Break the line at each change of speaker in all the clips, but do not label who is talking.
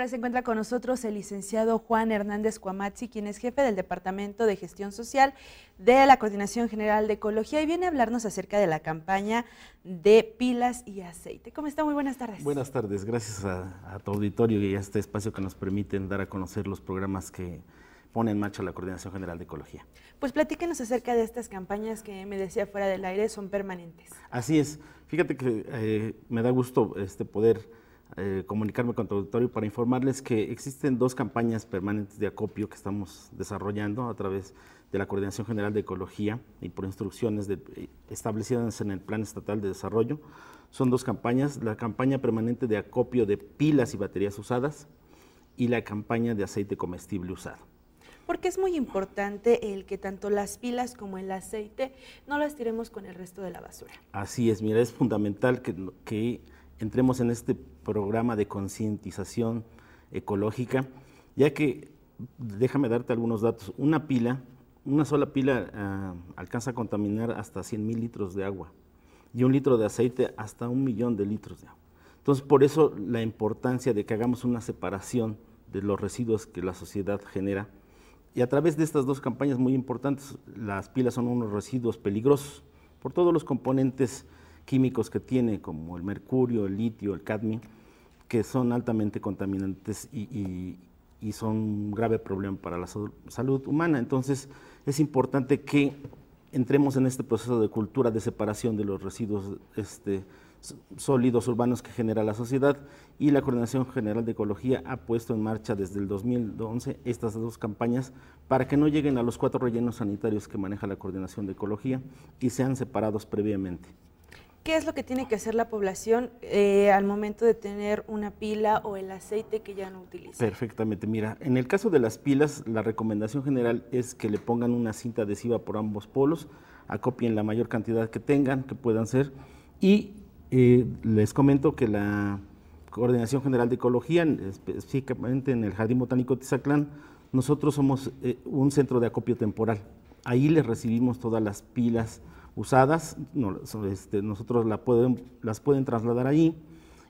ahora se encuentra con nosotros el licenciado Juan Hernández Cuamazzi, quien es jefe del Departamento de Gestión Social de la Coordinación General de Ecología y viene a hablarnos acerca de la campaña de pilas y aceite. ¿Cómo está? Muy buenas tardes.
Buenas tardes, gracias a, a tu auditorio y a este espacio que nos permiten dar a conocer los programas que, pone en marcha la Coordinación General de Ecología.
Pues platíquenos acerca de estas campañas que me decía fuera del aire, son permanentes.
Así es. Fíjate que eh, me da gusto este, poder eh, comunicarme con tu auditorio para informarles que existen dos campañas permanentes de acopio que estamos desarrollando a través de la Coordinación General de Ecología y por instrucciones de, eh, establecidas en el Plan Estatal de Desarrollo. Son dos campañas, la campaña permanente de acopio de pilas y baterías usadas y la campaña de aceite comestible usado
porque es muy importante el que tanto las pilas como el aceite no las tiremos con el resto de la basura.
Así es, mira, es fundamental que, que entremos en este programa de concientización ecológica, ya que, déjame darte algunos datos, una pila, una sola pila ah, alcanza a contaminar hasta 100 mil litros de agua y un litro de aceite hasta un millón de litros de agua. Entonces, por eso la importancia de que hagamos una separación de los residuos que la sociedad genera. Y a través de estas dos campañas muy importantes, las pilas son unos residuos peligrosos por todos los componentes químicos que tiene, como el mercurio, el litio, el cadmio que son altamente contaminantes y, son un grave problema para la salud humana. Entonces, es importante que entremos en este proceso de cultura de separación de los residuos este, sólidos urbanos que genera la sociedad y la Coordinación General de Ecología ha puesto en marcha desde el 2011 estas dos campañas para que no lleguen a los cuatro rellenos sanitarios que maneja la Coordinación de Ecología y sean separados previamente
es lo que tiene que hacer la población eh, al momento de tener una pila o el aceite que ya no utiliza?
Perfectamente, mira, en el caso de las pilas, la recomendación general es que le pongan una cinta adhesiva por ambos polos, acopien la mayor cantidad que tengan, que puedan ser, y eh, les comento que la Coordinación General de Ecología, específicamente en el Jardín Botánico de Tizaclán, nosotros somos eh, un centro de acopio temporal. Ahí les recibimos todas las pilas usadas, este, nosotros las pueden trasladar allí.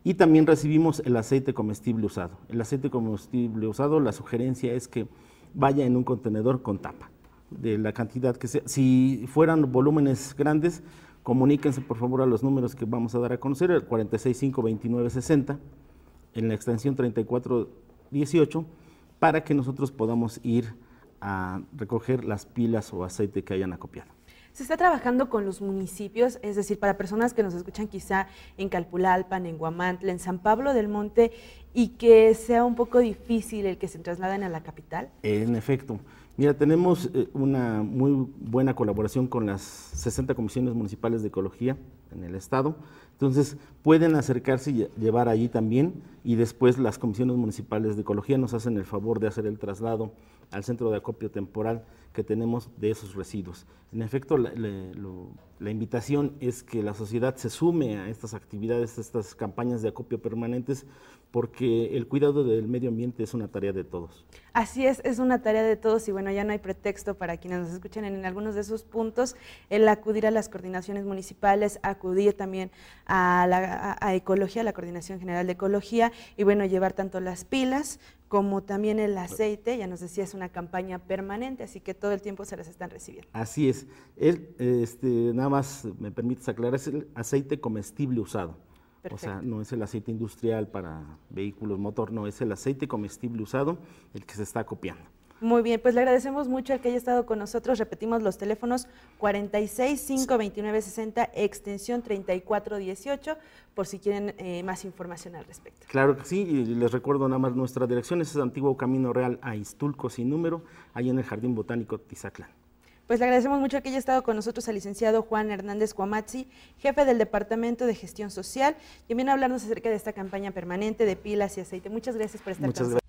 Y también recibimos el aceite comestible usado. El aceite comestible usado, la sugerencia es que vaya en un contenedor con tapa, de la cantidad que sea. Si fueran volúmenes grandes, comuníquense por favor a los números que vamos a dar a conocer, el 465-2960, en la extensión 3418, para que nosotros podamos ir a recoger las pilas o aceite que hayan acopiado.
Se está trabajando con los municipios, es decir, para personas que nos escuchan quizá en Calpulalpan, en Guamantla, en San Pablo del Monte y que sea un poco difícil el que se trasladen a la capital.
En efecto. Mira, tenemos eh, una muy buena colaboración con las 60 comisiones municipales de ecología en el estado entonces, pueden acercarse y llevar allí también y después las comisiones municipales de ecología nos hacen el favor de hacer el traslado al centro de acopio temporal que tenemos de esos residuos. En efecto, la, invitación es que la sociedad se sume a estas actividades, a estas campañas de acopio permanentes, porque el cuidado del medio ambiente es una tarea de todos.
Así es, es una tarea de todos y bueno, ya no hay pretexto para quienes nos escuchen en, en algunos de esos puntos, el acudir a las coordinaciones municipales, acudir también a, la, a Ecología, a la Coordinación General de Ecología, y bueno, llevar tanto las pilas como también el aceite, ya nos decía, es una campaña permanente, así que todo el tiempo se las están recibiendo.
Así es. El, este, nada más, me permites aclarar, es el aceite comestible usado. O sea, no es el aceite industrial para vehículos motor, no, es el aceite comestible usado el que se está copiando.
Muy bien, pues le agradecemos mucho el que haya estado con nosotros. Repetimos los teléfonos 46 529 60 extensión 3418 por si quieren eh, más información al respecto.
Claro que sí, y les recuerdo nada más nuestra dirección, es antiguo Camino Real a Istulco, sin número, ahí en el Jardín Botánico Tizatlán.
Pues le agradecemos mucho que haya estado con nosotros al licenciado Juan Hernández Cuamazzi, jefe del Departamento de Gestión Social, que viene a hablarnos acerca de esta campaña permanente de pilas y aceite. Muchas gracias por estar con nosotros.